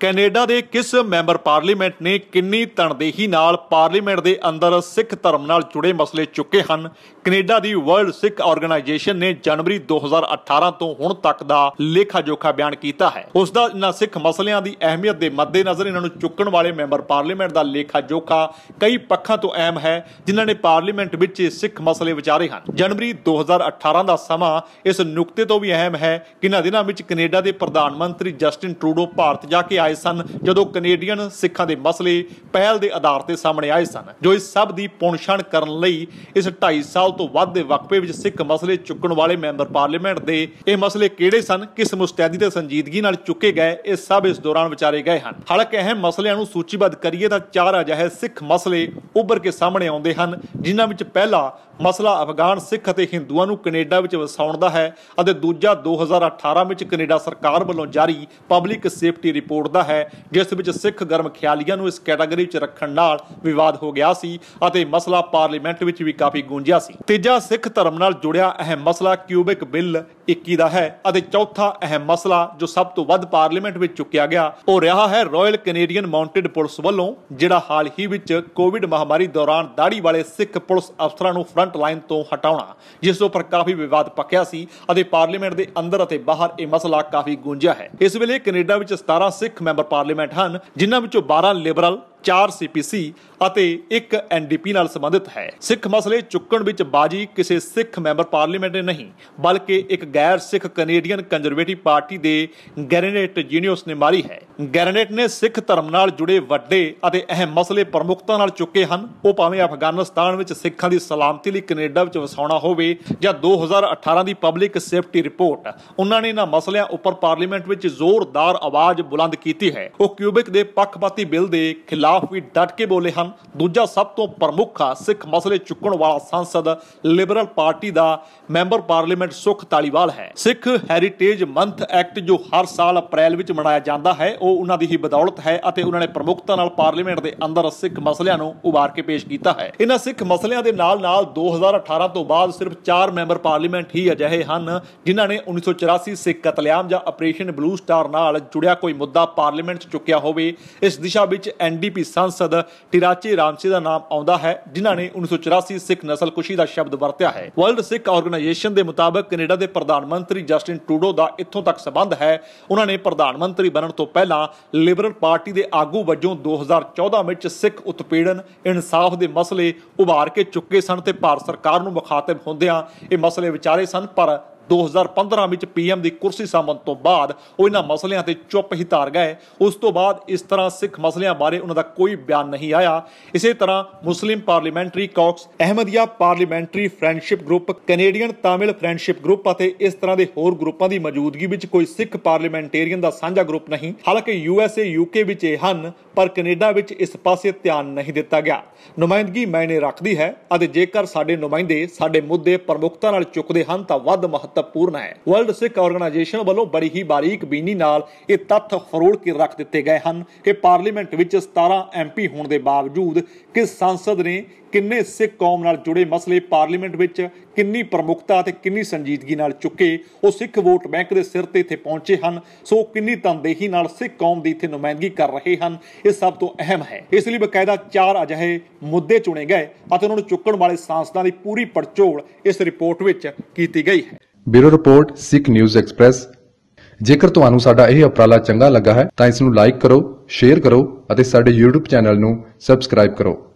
Canada ਦੇ ਕਿਸ member parliament ਨੇ ਕਿੰਨੀ ਤਣਦੇਹੀ ਨਾਲ ਪਾਰਲੀਮੈਂਟ ਦੇ ਅੰਦਰ ਸਿੱਖ ਧਰਮ ਨਾਲ ਜੁੜੇ ਮਸਲੇ ਚੁੱਕੇ ਹਨ ਕੈਨੇਡਾ ਦੀ ਵਰਲਡ ਸਿੱਖ ਆਰਗੇਨਾਈਜੇਸ਼ਨ ਨੇ ਜਨਵਰੀ 2018 ਤੋਂ ਹੁਣ ਤੱਕ ਦਾ ਲੇਖਾ ਜੋਖਾ ਬਿਆਨ ਕੀਤਾ ਹੈ ਉਸ ਦਾ ਇਹਨਾਂ ਸਿੱਖ ਮਸਲਿਆਂ ਦੀ ਅਹਿਮੀਅਤ ਦੇ ਮੱਦੇਨਜ਼ਰ ਇਹਨਾਂ ਨੂੰ ਚੁੱਕਣ ਵਾਲੇ ਮੈਂਬਰ ਪਾਰਲੀਮੈਂਟ ਦਾ ਲੇਖਾ ਜੋਖਾ ਕਈ ਪੱਖਾਂ ਤੋਂ ਅਹਿਮ ਹੈ ਜਿਨ੍ਹਾਂ ਨੇ ਪਾਰਲੀਮੈਂਟ ਵਿੱਚ ਸਿੱਖ ਮਸਲੇ ਵਿਚਾਰੇ ਹਨ ਜਨਵਰੀ 2018 ਦਾ ਸਮਾਂ ਇਸ ਨੁਕਤੇ ਤੋਂ ਵੀ ਅਹਿਮ ਹੈ ਕਿ ਇਹਨਾਂ ਦਿਨਾਂ ਵਿੱਚ ਕੈਨੇਡਾ ਦੇ ਪ੍ਰਧਾਨ ਮੰਤਰੀ ਜਸਟਿਨ ਟਰੂਡੋ ਭਾਰਤ ਜਾ ਕੇ ਆਏ ਸਨ ਜਦੋਂ ਕੈਨੇਡੀਅਨ ਸਿੱਖਾਂ ਦੇ ਮਸਲੇ ਪਹਿਲ ਦੇ ਆਧਾਰ ਤੇ ਸਾਹਮਣੇ ਆਏ ਸਨ ਜੋ ਇਸ ਸਭ ਦੀ ਪੁਣਛਣ ਕਰਨ ਲਈ ਇਸ 2.5 ਸਾਲ ਤੋਂ ਵੱਧ ਦੇ ਵਕਫੇ ਵਿੱਚ ਸਿੱਖ ਮਸਲੇ ਚੁੱਕਣ ਵਾਲੇ ਮੈਂਬਰ ਪਾਰਲੀਮੈਂਟ ਦੇ ਇਹ ਮਸਲੇ ਕਿਹੜੇ ਸਨ ਕਿਸ ਮੁਸਤੈਦੀ ਤੇ ਸੰਜੀਦਗੀ ਨਾਲ ਚੁੱਕੇ ਗਏ ਇਹ ਸਭ ਇਸ ਦੌਰਾਨ ਵਿਚਾਰੇ ਗਏ ਹਨ ਹਲਕ ਅਹਿਮ ਮਸਲਿਆਂ ਨੂੰ ਸੂਚੀਬੱਧ ਕਰੀਏ ਤਾਂ ਚਾਰ ਅਜਿਹੇ ਸਿੱਖ ਮਸਲੇ ਉੱਭਰ ਕੇ ਸਾਹਮਣੇ ਆਉਂਦੇ ਹਨ ਜਿਨ੍ਹਾਂ ਵਿੱਚ ਪਹਿਲਾ ਮਸਲਾ ਅਫਗਾਨ ਸਿੱਖ ਅਤੇ ਹਿੰਦੂਆਂ ਨੂੰ ਕੈਨੇਡਾ ਵਿੱਚ ਵਸਾਉਣ ਦਾ ਹੈ ਅਤੇ ਦੂਜਾ 2018 ਵਿੱਚ ਕੈਨੇਡਾ ਸਰਕਾਰ ਵੱਲੋਂ ਜਾਰੀ ਪਬਲਿਕ ਸੇਫਟੀ ਰਿਪੋਰਟ ਦਾ ਹੈ ਜਿਸ ਵਿੱਚ ਸਿੱਖ ਗਰਮ ਖਿਆਲੀਆਂ ਨੂੰ ਇਸ ਕੈਟਾਗਰੀ ਵਿੱਚ ਰੱਖਣ ਨਾਲ ਵਿਵਾਦ ਹੋ ਗਿਆ ਸੀ ਅਤੇ ਮਸਲਾ ਪਾਰਲੀਮੈਂਟ ਵਿੱਚ ਵੀ ਕਾਫੀ ਗੂੰਜਿਆ ਸੀ ਤੀਜਾ ਸਿੱਖ ਧਰਮ ਨਾਲ ਜੁੜਿਆ ਅਹਿਮ ਮਸਲਾ ਕਿਊਬਿਕ ਬਿੱਲ 21 ਦਾ ਹੈ ਅਤੇ ਚੌਥਾ ਅਹਿਮ ਮਸਲਾ ਜੋ ਸਭ ਤੋਂ ਵੱਧ ਪਾਰਲੀਮੈਂਟ ਵਿੱਚ ਚੁੱਕਿਆ ਗਿਆ ਉਹ ਰਿਹਾ ਹੈ ਰਾਇਲ ਕੈਨੇਡੀਅਨ ਮਾਉਂਟਡ ਪੁਲਿਸ ਵੱਲੋਂ ਜਿਹੜਾ ਹਾਲ ਹੀ ਵਿੱਚ ਕੋਵਿਡ ਮਹਾਮਾਰੀ ਦੌਰਾਨ ਦਾੜੀ ਵਾਲੇ ਸਿੱਖ ਪੁਲਿਸ ਅਫਸਰਾਂ ਨੂੰ ਫਰੰਟ ਲਾਈਨ ਤੋਂ ਹਟਾਉਣਾ ਜਿਸ ਉੱਪਰ ਕਾਫੀ ਵਿਵਾਦ ਪੱਕਿਆ ਸੀ ਅਤੇ ਪਾਰਲੀਮੈਂਟ ਦੇ ਅੰਦਰ ਅਤੇ ਬਾਹਰ ਇਹ ਮਸਲਾ ਕਾਫੀ ਗੂੰਜਿਆ ਹੈ ਇਸ ਵੇਲੇ ਕੈਨੇਡਾ ਵਿੱਚ 17 ਸਿੱਖ ਮੈਂਬਰ ਪਾਰਲੀਮੈਂਟ ਹਨ ਜਿਨ੍ਹਾਂ ਵਿੱਚੋਂ 12 ਲਿਬਰਲ 4 ਸੀਪੀਸੀ ਅਤੇ 1 ਐਨਡੀਪੀ ਨਾਲ ਸੰਬੰਧਿਤ ਹੈ ਸਿੱਖ ਮਸਲੇ ਚੁੱਕਣ ਵਿੱਚ ਬਾਜੀ ਕਿਸੇ ਸਿੱਖ ਮੈਂਬਰ ਪਾਰਲੀਮੈਂਟ ਨੇ ਨਹੀਂ ਬਲਕਿ ਇੱਕ ਗੈਰ ਸਿੱਖ ਕੈਨੇਡੀਅਨ ਕੰਜ਼ਰਵੇਟਿਵ ਪਾਰਟੀ ਦੇ ਗੈਰਨੇਟ ਜੀਨੀਅਸ ਨੇ ਮਾਰੀ ਹੈ ਗੈਰਨੇਟ ਨੇ ਸਿੱਖ ਧਰਮ ਨਾਲ ਜੁੜੇ ਵੱਡੇ ਅਤੇ ਅਹਿਮ ਮਸਲੇ ਪ੍ਰਮੁਖਤਾ ਨਾਲ ਚੁੱਕੇ ਹਨ ਉਹ ਭਾਵੇਂ ਅਫਗਾਨਿਸਤਾਨ ਵਿੱਚ ਸਿੱਖਾਂ ਦੀ ਸਲਾਮਤੀ ਲਈ ਕੈਨੇਡਾ ਵਿੱਚ ਵਸਾਉਣਾ ਹੋਵੇ ਜਾਂ 2018 ਦੀ ਪਬਲਿਕ ਸੇਫਟੀ ਰਿਪੋਰਟ ਉਹਨਾਂ ਨੇ ਇਹਨਾਂ ਮਸਲਿਆਂ ਉੱਪਰ ਪਾਰਲੀਮੈਂਟ ਵਿੱਚ ਜ਼ੋਰਦਾਰ ਆਵਾਜ਼ ਬੁਲੰਦ ਕੀਤੀ ਹੈ ਉਹ ਕਿਊਬਿਕ ਦੇ ਪੱਖਪਾਤੀ ਬਿੱਲ ਦੇ ਖਿਲਾਫ ਵੀ ਡਟ ਕੇ ਬੋਲੇ ਹਨ ਦੂਜਾ ਸਭ ਤੋਂ ਪ੍ਰਮੁੱਖ ਸਿੱਖ ਮਸਲੇ ਚੁੱਕਣ ਵਾਲਾ ਸੰਸਦ ਲਿਬਰਲ ਪਾਰਟੀ ਦਾ ਮੈਂਬਰ ਪਾਰਲੀਮੈਂਟ ਸੁਖ ਤਾਲੀਵਾਲ ਹੈ ਸਿੱਖ ਹੈਰੀਟੇਜ ਮੰਥ ਐਕਟ ਜੋ ਹਰ ਸਾਲ ਅਪ੍ਰੈਲ ਵਿੱਚ ਮਨਾਇਆ ਜਾਂਦਾ ਹੈ ਉਹ ਉਹਨਾਂ ਦੀ ਹੀ ਬਦੌਲਤ ਹੈ ਅਤੇ ਉਹਨਾਂ ਨੇ ਪ੍ਰਮੁਖਤਾ ਨਾਲ ਪਾਰਲੀਮੈਂਟ ਦੇ ਅੰਦਰ ਸਿੱਖ ਮਸਲਿਆਂ ਨੂੰ ਉਭਾਰ ਕੇ ਪੇਸ਼ ਕੀਤਾ ਹੈ ਇਹਨਾਂ ਸਿੱਖ ਮਸਲਿਆਂ ਦੇ ਨਾਲ-ਨਾਲ 2018 ਤੋਂ ਬਾਅਦ ਸਿਰਫ 4 ਮੈਂਬਰ ਪਾਰਲੀਮੈਂਟ ਹੀ ਅਜਿਹੇ ਹਨ ਜਿਨ੍ਹਾਂ ਨੇ 1984 ਸਿੱਖ ਕਤਲੇਆਮ ਜਾਂ ਆਪਰੇਸ਼ਨ ਬਲੂ ਸਟਾਰ ਨਾਲ ਜੁੜਿਆ ਕੋਈ ਮੁੱਦਾ ਪਾਰਲੀਮੈਂਟ 'ਚ ਚੁੱਕਿਆ ਹੋਵੇ ਇਸ ਦਿਸ਼ਾ ਵਿੱਚ ਐਨਡੀਪੀ ਸੰਸਦ ਟਿਰਾਚੀ ਰਾਮਸੀ ਦਾ ਨਾਮ ਆਉਂਦਾ ਹੈ ਜਿਨ੍ਹਾਂ ਨੇ 1984 ਸਿੱਖ ਨਸਲ ਕੁਸ਼ੀ ਦਾ ਸ਼ਬਦ ਵਰਤਿਆ ਹੈ ਵਰਲਡ ਸਿੱਖ ਆਰਗੇਨਾਈਜੇਸ਼ਨ ਦੇ ਮੁਤਾਬਕ ਕੈਨੇਡਾ ਦੇ ਪ੍ਰਧਾਨ ਮੰਤਰੀ ਜਸਟਿਨ ਟਰੂਡੋ ਦਾ ਇੱਥੋਂ ਤੱਕ ਸਬੰਧ ਹੈ ਉਹਨਾਂ ਨੇ ਪ੍ਰਧਾਨ ਮੰਤਰੀ ਬਣਨ ਤੋਂ ਪਹਿਲਾਂ ਲਿਬਰਲ ਪਾਰਟੀ ਦੇ ਆਗੂ ਵੱਜੋਂ 2014 ਵਿੱਚ ਸਿੱਖ ਉਤਪੀੜਨ ਇਨਸਾਫ ਦੇ ਮਸਲੇ ਉਭਾਰ ਕੇ ਚੁੱਕੇ ਸਨ ਤੇ ਭਾਰਤ ਸਰਕਾਰ ਨੂੰ ਮੁਖਾਤਬ ਹੁੰਦਿਆਂ ਇਹ ਮਸਲੇ ਵਿਚਾਰੇ ਸਨ ਪਰ 2015 ਵਿੱਚ ਪੀਐਮ ਦੀ ਕੁਰਸੀ ਸੰਭਲਣ ਤੋਂ ਬਾਅਦ ਉਹ ਇਹਨਾਂ ਮਸਲਿਆਂ ਤੇ ਚੁੱਪ ਹੀ ਧਾਰ ਗਏ ਉਸ ਤੋਂ ਬਾਅਦ ਇਸ ਤਰ੍ਹਾਂ ਸਿੱਖ ਮਸਲਿਆਂ ਬਾਰੇ ਉਹਨਾਂ ਦਾ ਕੋਈ ਬਿਆਨ ਨਹੀਂ ਆਇਆ ਇਸੇ ਤਰ੍ਹਾਂ Muslim parliamentary caucus Ahmadiyya parliamentary friendship group Canadian Tamil friendship group ਅਤੇ ਇਸ ਤਰ੍ਹਾਂ ਦੇ ਹੋਰ ਗਰੁੱਪਾਂ ਦੀ ਮੌਜੂਦਗੀ ਵਿੱਚ ਕੋਈ ਸਿੱਖ ਪਾਰਲੀਮੈਂਟੇਰੀਅਨ ਦਾ ਸਾਂਝਾ ਗਰੁੱਪ ਨਹੀਂ ਹਾਲਾਂਕਿ ਯੂਐਸਏ ਯੂਕੇ ਵਿੱਚ ਇਹ ਹਨ ਪਰ ਕੈਨੇਡਾ ਵਿੱਚ ਇਸ ਪਾਸੇ ਧਿਆਨ ਨਹੀਂ ਦਿੱਤਾ ਗਿਆ ਨੁਮਾਇੰਦਗੀ ਮੈਨੇ ਰੱਖਦੀ ਹੈ ਅਤੇ ਜੇਕਰ ਸਾਡੇ ਨੁਮਾਇੰਦੇ ਸਾਡੇ ਮੁੱਦੇ ਪ੍ਰਮੁੱਖਤਾ ਨਾਲ ਚੁੱਕਦੇ ਹਨ ਤਾਂ ਵੱਧ ਮਹੱਤਵ ਮਹੱਤਵਪੂਰਨ ਹੈ ਵਰਲਡ ਸਿੱਖ ਆਰਗੇਨਾਈਜੇਸ਼ਨ ਵੱਲੋਂ ਬੜੀ ਹੀ ਬਾਰੀਕ ਬੀਨੀ ਨਾਲ ਇਹ ਤੱਥ ਫਰੋੜ ਕੇ ਰੱਖ ਦਿੱਤੇ ਗਏ ਹਨ ਕਿ ਪਾਰਲੀਮੈਂਟ ਵਿੱਚ 17 ਐਮਪੀ ਹੋਣ ਦੇ ਬਾਵਜੂਦ ਕਿਸ ਸੰਸਦ ਨੇ ਕਿੰਨੇ ਸਿੱਖ ਕੌਮ ਨਾਲ ਜੁੜੇ ਮਸਲੇ ਪਾਰਲੀਮੈਂਟ ਵਿੱਚ ਕਿੰਨੀ ਪ੍ਰਮੁਖਤਾ ਤੇ ਕਿੰਨੀ ਸੰਜੀਦਗੀ ਨਾਲ ਚੁੱਕੇ ਉਹ ਸਿੱਖ ਵੋਟ ਬੈਂਕ ਦੇ ਸਿਰ ਤੇ ਇੱਥੇ ਪਹੁੰਚੇ ਹਨ ਸੋ ਕਿੰਨੀ ਤਨਦੇਹੀ ਨਾਲ ਸਿੱਖ ਕੌਮ ਦੀ ਇੱਥੇ ਨੁਮਾਇੰਦਗੀ ਕਰ ਰਹੇ ਹਨ ਇਹ ਸਭ ਤੋਂ ਅਹਿਮ ਹੈ ਇਸ ਲਈ ਬਕਾਇਦਾ ਚਾਰ ਅਜਿਹੇ ਮੁੱਦੇ ਚੁਣੇ ਗਏ ਅਤੇ ਉਹਨਾਂ ਨੂੰ ਚੁੱਕਣ ਵਾਲੇ ਸਾਂਸਦਾਂ ਦੀ ਪੂਰੀ ਪੜਚੋਲ ਇਸ ਰਿਪੋਰਟ ਵਿੱਚ ਕੀਤੀ ਗਈ ਹੈ bureau report Sikh news express ਜੇਕਰ ਤੁਹਾਨੂੰ ਸਾਡਾ ਇਹ ਉਪਰਾਲਾ ਚੰਗਾ ਲੱਗਾ ਹੈ ਤਾਂ ਇਸ ਨੂੰ ਲਾਈਕ ਕਰੋ ਸ਼ੇਅਰ ਕਰੋ ਅਤੇ ਸਾਡੇ YouTube ਚੈਨਲ ਨੂੰ ਸਬਸਕ੍ਰਾਈਬ ਕਰੋ